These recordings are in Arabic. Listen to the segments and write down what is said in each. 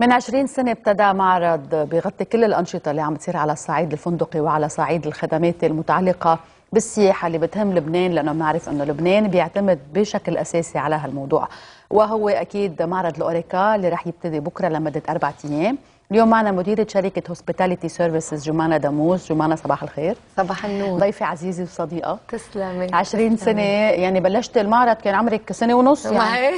من 20 سنة ابتدى معرض بغطي كل الأنشطة اللي عم تصير على الصعيد الفندقي وعلى صعيد الخدمات المتعلقة بالسياحة اللي بتهم لبنان لأنه بنعرف أنه لبنان بيعتمد بشكل أساسي على هالموضوع وهو أكيد معرض الأوريكا اللي رح يبتدي بكرة لمدة أربعة أيام اليوم معنا مديرة شركة هوسبيتاليتي سيرفيسز جمانة داموس جمانة صباح الخير صباح النور ضيفة عزيزة وصديقة تسلمي 20 سنة يعني بلشت المعرض كان عمرك سنة ونص يعني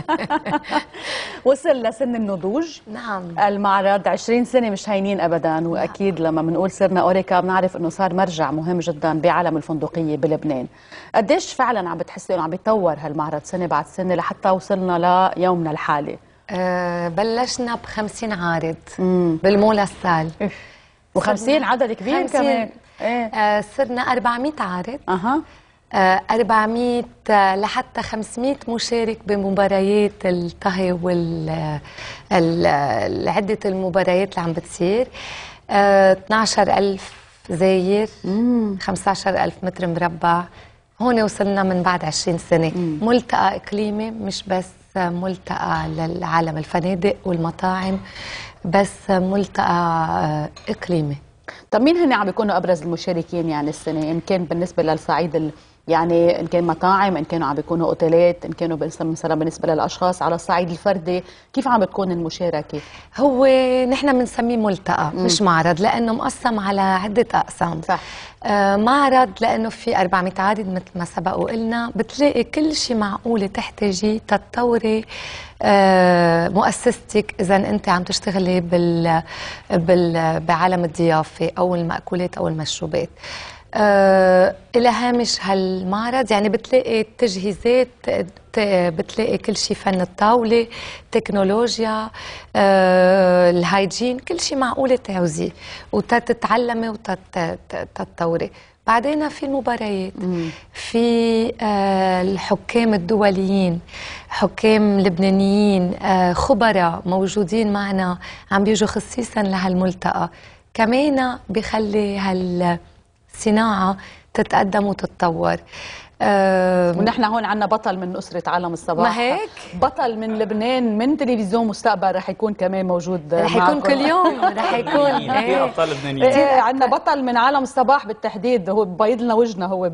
وصل لسن النضوج نعم المعرض 20 سنة مش هينين أبدا وأكيد لما بنقول صرنا أوريكا بنعرف أنه صار مرجع مهم جدا بعالم الفندقية بلبنان قديش فعلا عم بتحسي أنه عم بيتطور هالمعرض سنة بعد سنة لحتى وصلنا ليومنا الحالي آه، بلشنا ب 50 عارض بالمولا السال إيه. و50 عدد كبير كمان ايه آه، صرنا 400 عارض اها 400 آه، لحتى 500 مشارك بمباريات الطهي وال عده المباريات اللي عم بتصير 12000 زاير 15000 متر مربع هون وصلنا من بعد 20 سنه ملتقى اقليمي مش بس ملتقى للعالم الفنادق والمطاعم بس ملتقى آه، إقليمي طب مين هن عم بيكونوا ابرز المشاركين يعني السنه ان كان بالنسبه للصعيد يعني ان كان مطاعم ان كانوا عم بيكونوا اوتيلات ان كانوا مثلا بالنسبه للاشخاص على الصعيد الفردي كيف عم بتكون المشاركه هو نحن بنسميه ملتقى مم. مش معرض لانه مقسم على عده اقسام صح آه معرض لانه في 400 عدد مثل ما سبق وقلنا بتلاقي كل شيء معقوله تحتاجي تتطوري آه، مؤسستك اذا انت عم تشتغلي بال, بال... بعالم الضيافه او الماكولات او المشروبات آه إلى هامش هالمعرض يعني بتلاقي التجهيزات بتلاقي كل شيء فن الطاولة تكنولوجيا آه الهايجين كل شيء معقولة تعوزيه وتتعلمي وتتطوري بعدين في المباريات في آه الحكام الدوليين حكام لبنانيين آه خبراء موجودين معنا عم بيجوا خصيصا لهالملتقى كمان بخلي هال صناعة تتقدم وتتطور أه ونحن هون عنا بطل من أسرة عالم الصباح ما هيك؟ بطل من لبنان من تلفزيون مستقبل رح يكون كمان موجود رح يكون كل يوم رح يكون ايه أبطال ايه عنا بطل من عالم الصباح بالتحديد هو بيض لنا وجهنا هو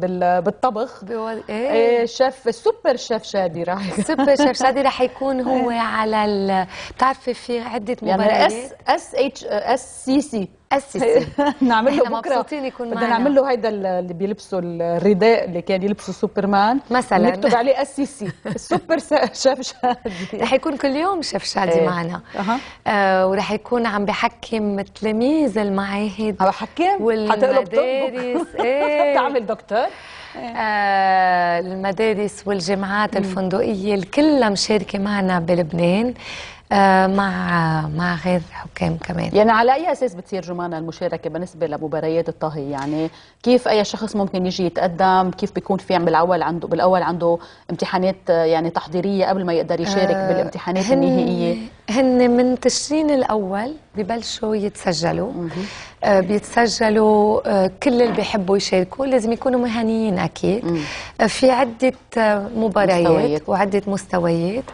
بالطبخ ايه, ايه شيف السوبر شيف شادي رح السوبر شيف شادي رح يكون هو إيه. على ال بتعرفي في عدة مباريات يعني اس اس اتش اس سي سي اسسي نعمل له بكره مبسوطين يكون معنا نعمل له هيدا اللي بيلبسوا الرداء اللي كان يلبسه سوبرمان مثلا نكتب عليه اسسي السوبر شاف شادي رح يكون كل يوم شاف شادي ايه. معنا أه. آه ورح يكون عم بحكم تلاميذ المعاهد عم بحكم والمدارس ايه بتعمل دكتور إيه. آه المدارس والجامعات الفندقيه الكلها مشاركه معنا بلبنان آه، مع مع غير حكام كمان يعني على اي اساس بتصير جمانة المشاركه بالنسبه لمباريات الطهي يعني كيف اي شخص ممكن يجي يتقدم كيف بيكون في بالاول عنده بالاول عنده امتحانات آه، يعني تحضيريه قبل ما يقدر يشارك آه، بالامتحانات النهائيه هن من تشرين الأول ببلشوا يتسجلوا آه بيتسجلوا آه كل اللي بيحبوا يشاركوا لازم يكونوا مهنيين أكيد آه في عدة آه، مباريات وعدة مستويات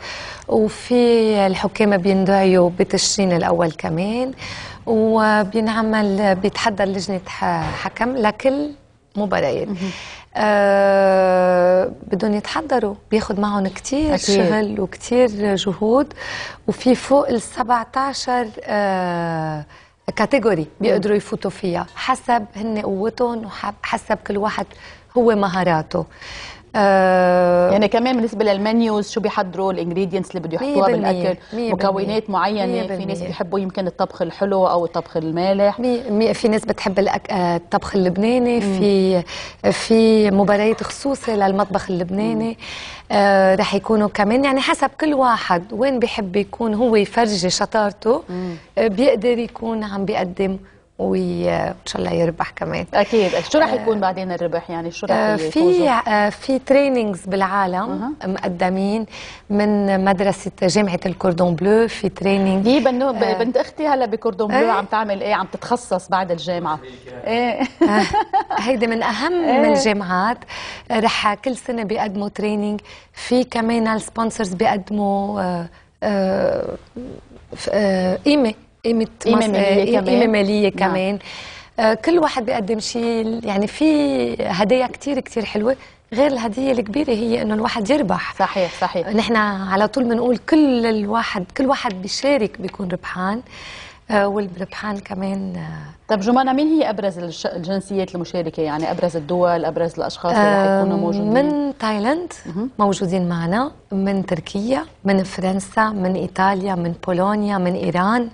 وفي الحكام بيندعوا بتشرين الأول كمان وبينعمل بيتحدى لجنة حكم لكل مو آه بدهم يتحضروا بياخد معهم كتير أكيد. شغل وكتير جهود وفي فوق ال 17 آه كاتيجوري بيقدروا يفوتوا فيها حسب هن قوتهم وحسب كل واحد هو مهاراته آه يعني كمان بالنسبه للمنيوز شو بيحضروا الانجريدينتس اللي بده يحطوها بالاكل مكونات معينه في ناس بيحبوا يمكن الطبخ الحلو او الطبخ المالح في ناس بتحب آه، الطبخ اللبناني في في مباريات خصوصي للمطبخ اللبناني آه رح يكونوا كمان يعني حسب كل واحد وين بيحب يكون هو يفرجي شطارته آه بيقدر يكون عم بيقدم وان شاء الله يربح كمان اكيد شو راح آه، يكون بعدين الربح يعني شو راح آه، في آه، في تريننجز بالعالم أه. مقدمين من مدرسه جامعه الكوردون بلو في تريننج إيه، هي آه. بنت اختي هلا بكوردون بلو آه. عم تعمل ايه عم تتخصص بعد الجامعه ايه هيدي من اهم آه. الجامعات رح كل سنه بيقدموا تريننج في كمان السبونسرز بيقدموا قيمه قيمه ماليه آه، كمان قيمه ماليه نعم. كمان آه، كل واحد بيقدم شيء يعني في هدايا كتير كتير حلوه غير الهديه الكبيره هي انه الواحد يربح صحيح صحيح نحن على طول بنقول كل الواحد كل واحد بيشارك بيكون ربحان آه، والبلبحان كمان آه، طب جمانة مين هي ابرز الجنسيات المشاركه يعني ابرز الدول ابرز الاشخاص اللي رح يكونوا موجودين من تايلاند موجودين معنا من تركيا من فرنسا من ايطاليا من بولونيا من ايران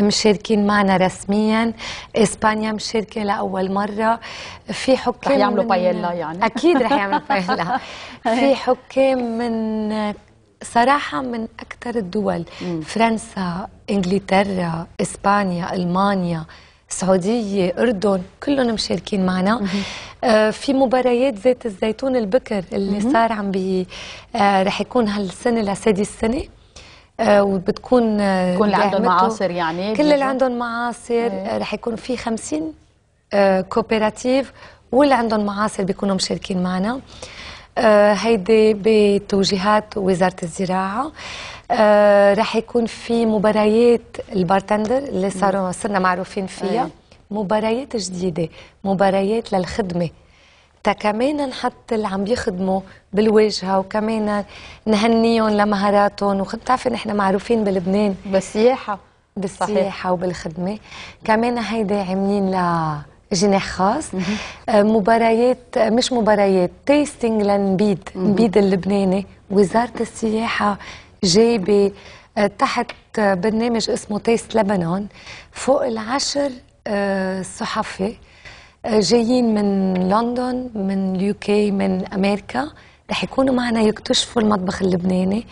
مشاركين معنا رسميا اسبانيا مشاركه لاول مره في حكام رح يعملوا بايلا يعني اكيد رح يعملوا بايلا في حكام من صراحة من أكثر الدول مم. فرنسا إنجلترا إسبانيا ألمانيا سعودية أردن كلهم مشاركين معنا آه في مباريات زيت الزيتون البكر اللي مم. صار عم بي آه رح يكون هالسنة لسادس سنة آه، وبتكون آه، كل اللي عندهم معاصر يعني كل اللي عندهم معاصر إيه. رح يكون في 50 كوبيراتيف آه، واللي عندهم معاصر بيكونوا مشاركين معنا آه، هيدي بتوجيهات وزاره الزراعه آه، رح يكون في مباريات البارتندر اللي صاروا صرنا معروفين فيها إيه. مباريات جديده مباريات للخدمه كمان نحط اللي عم بيخدموا بالواجهه وكمان نهنيهم لمهاراتهم وبتعرفي نحن معروفين بلبنان بالسياحه بالسياحه صحيح. وبالخدمه كمان هيدي عاملين ل جناح خاص آه، مباريات آه، مش مباريات تيستينج لنبيد نبيد اللبناني وزاره السياحه جايبه آه، تحت برنامج اسمه تيست لبنان فوق العشر صحفي جايين من لندن من اليوكي من امريكا رح يكونوا معنا يكتشفوا المطبخ اللبناني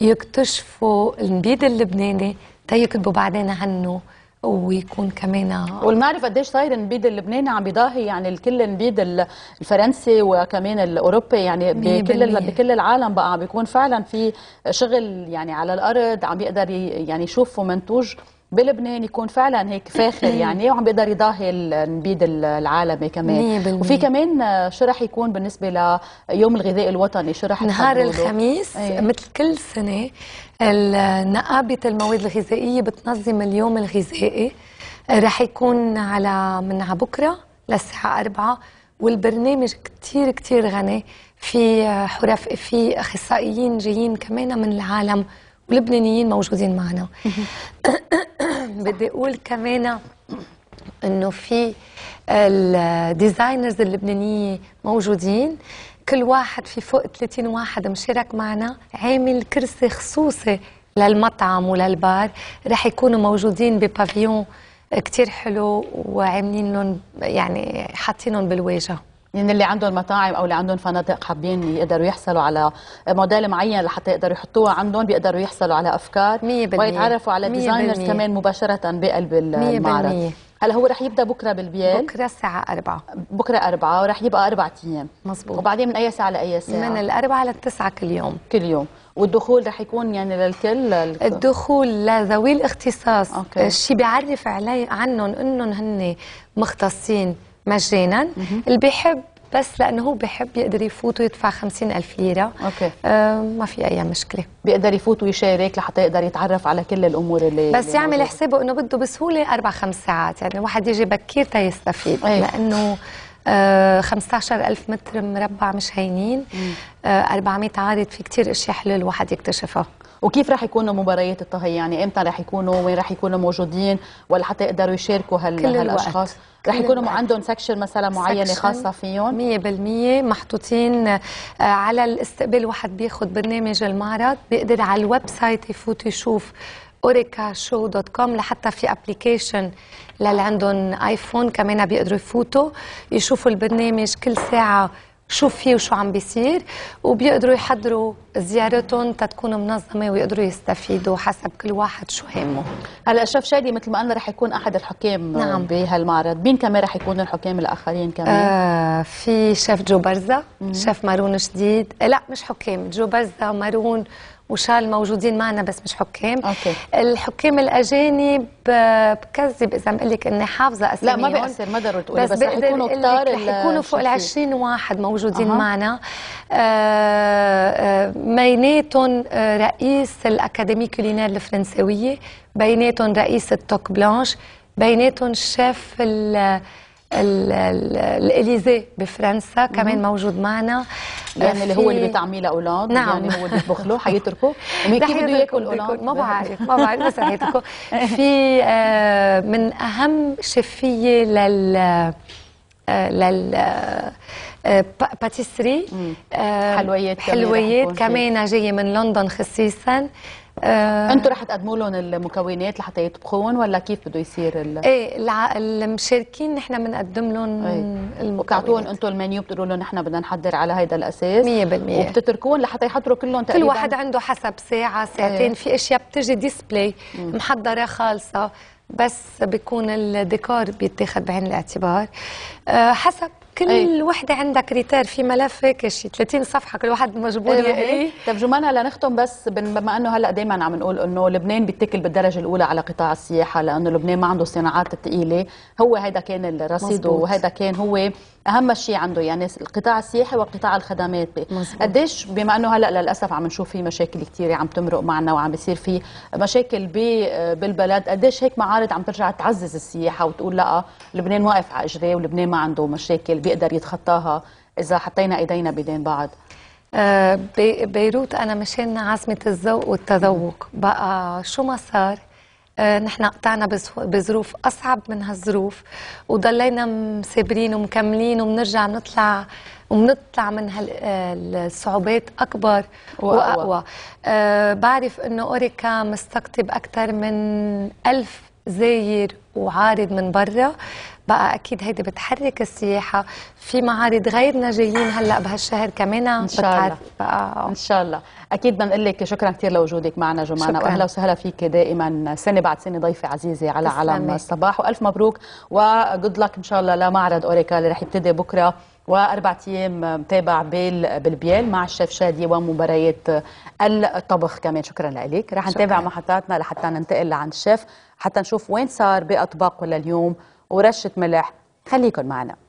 يكتشفوا النبيد اللبناني تيكتبوا بعدين عنه ويكون كمان والمعرف قديش صاير نبيد اللبناني عم بيضاهي يعني الكل نبيد الفرنسي وكمان الاوروبي يعني بكل بكل العالم بقى عم بيكون فعلا في شغل يعني على الارض عم بيقدر يعني يشوفوا منتوج بلبنان يكون فعلا هيك فاخر يعني وعم بيقدر يضاهي النبيد العالمي كمان 100% وفي كمان شو رح يكون بالنسبه ليوم الغذاء الوطني شو شرح نهار الخميس أيه. مثل كل سنه نقابه المواد الغذائيه بتنظم اليوم الغذائي رح يكون على من على بكره للساعه 4 والبرنامج كثير كثير غني في حرف في اخصائيين جايين كمان من العالم ولبنانيين موجودين معنا بدي اقول كمان انه في الديزاينرز اللبنانيه موجودين كل واحد في فوق 30 واحد مشارك معنا عامل كرسي خصوصي للمطعم وللبار رح يكونوا موجودين ببافيون كتير حلو وعاملين لهم يعني حاطينهم بالواجهه يعني اللي عندهم مطاعم او اللي عندهم فنادق حابين يقدروا يحصلوا على موديل معين لحتى يقدروا يحطوها عندهم بيقدروا يحصلوا على افكار ويتعرفوا على ديزاينرز كمان مباشره بقلب المعرض هلا هو رح يبدا بكره بالبيت بكره الساعه 4 بكره 4 ورح يبقى اربع ايام مزبوط وبعدين من اي ساعه لاي ساعه من الاربعه للتسعه كل يوم كل يوم والدخول رح يكون يعني للكل الدخول لذوي الاختصاص الشيء بيعرف عليه عنهم انهم هن مختصين مجانا اللي بيحب بس لانه هو بحب يقدر يفوت ويدفع 50000 ليره اوكي آه ما في اي مشكله بيقدر يفوت ويشارك لحتى يقدر يتعرف على كل الامور اللي بس اللي يعمل حسابه انه بده بسهوله اربع خمس ساعات يعني الواحد يجي بكير تيستفيد أيه. لانه آه 15000 متر مربع مش هينين آه 400 عارض في كثير اشياء حلوه الواحد يكتشفها وكيف راح يكونوا مباريات الطهي يعني امتى راح يكونوا وين راح يكونوا موجودين ولا حتى يقدروا يشاركوا هال... كل هالاشخاص راح يكونوا عندهم سكشن مثلا معينه خاصه فيهم 100% محطوطين آه، على الاستقبال واحد بياخذ برنامج المعرض بيقدر على الويب سايت يفوت يشوف اوريكا شو دوت كوم لحتى في ابلكيشن للي عندهم ايفون كمان بيقدروا يفوتوا يشوفوا البرنامج كل ساعه شو فيه وشو عم بيصير وبيقدروا يحضروا زيارتهم تتكون منظمه ويقدروا يستفيدوا حسب كل واحد شو همه هلا شوف شادي مثل ما قلنا رح يكون احد الحكام نعم. بهالمعرض مين كمان رح يكون الحكام الاخرين كمان آه في شيف جو برزة شيف مارون جديد لا مش حكام جو برزة مارون وشال موجودين معنا بس مش حكام أوكي. الحكام الاجانب بكذب اذا بقول لك اني حافظه اسامي لا ما بيأثر ما ضروري تقولي بس, بس رح يكونوا كتار رح يكونوا فوق ال 20 واحد موجودين أه. آه، معنا بيناتهم آه، رئيس الاكاديمي كولينير الفرنساويه بيناتهم رئيس التوك بلانش بيناتهم شيف الاليزي بفرنسا كمان موجود معنا يعني اللي هو اللي بيطعميه لاولاد نعم يعني هو اللي بيطبخ له حيتركه ومين يعني كيف بده ياكل اولاد ما بعرف ما بعرف بس حيتركه في آه، من اهم شفيه لل آه، لل باتيسري آه، حلويات حلويات كمان جايه من لندن خصيصا آه انتوا رح تقدموا لهم المكونات لحتى يطبخون ولا كيف بده يصير ال... ايه الع... المشاركين نحن بنقدم لهم ايه. المكونات بتعطوهم انتم المنيو بتقولوا لهم نحن بدنا نحضر على هذا الاساس 100% وبتتركون لحتى يحضروا كلهم تقريبا كل واحد عنده حسب ساعه ساعتين ايه. في اشياء بتجي ديسبلاي محضره خالصه بس بيكون الديكور بيتاخذ بعين الاعتبار أه حسب كل أي. وحده عندها كريتير في ملف هيك شيء 30 صفحه كل واحد مجبور إيه، يقري إيه. طيب هلا لنختم بس بما انه هلا دائما عم نقول انه لبنان بيتكل بالدرجه الاولى على قطاع السياحه لانه لبنان ما عنده صناعات ثقيله هو هذا كان الرصيد وهذا كان هو اهم شيء عنده يعني القطاع السياحي وقطاع الخدمات قديش بما انه هلا للاسف عم نشوف في مشاكل كثيره عم تمرق معنا وعم بيصير في مشاكل بالبلد قديش هيك معارض عم ترجع تعزز السياحه وتقول لا لبنان واقف على اجريه ولبنان ما عنده مشاكل بيقدر يتخطاها إذا حطينا إيدينا بيدين بعض آه، بيروت أنا مشان عزمة الذوق والتذوق بقى شو ما صار آه، نحن قطعنا بظروف أصعب من هالظروف وضلينا مسابرين ومكملين وبنرجع نطلع وبنطلع من هالصعوبات آه، أكبر وأقوى, وأقوى. آه بعرف أنه أوريكا مستقطب أكثر من ألف زاير وعارض من برا بقى اكيد هيدي بتحرك السياحه في معارض غيرنا جايين هلا بهالشهر كمان ان شاء الله بقى ان شاء الله اكيد بدنا نقول لك شكرا كثير لوجودك معنا جمانه واهلا وسهلا فيك دائما سنه بعد سنه ضيفه عزيزه على علم الصباح والف مبروك وجود لك ان شاء الله لمعرض اوريكا اللي رح يبتدي بكره واربع ايام متابع بالبيال مع الشيف شادي ومباريات الطبخ كمان شكرا لك رح نتابع محطاتنا لحتى ننتقل لعند الشيف حتى نشوف وين صار باطباقه لليوم ورشه ملح خليكن معنا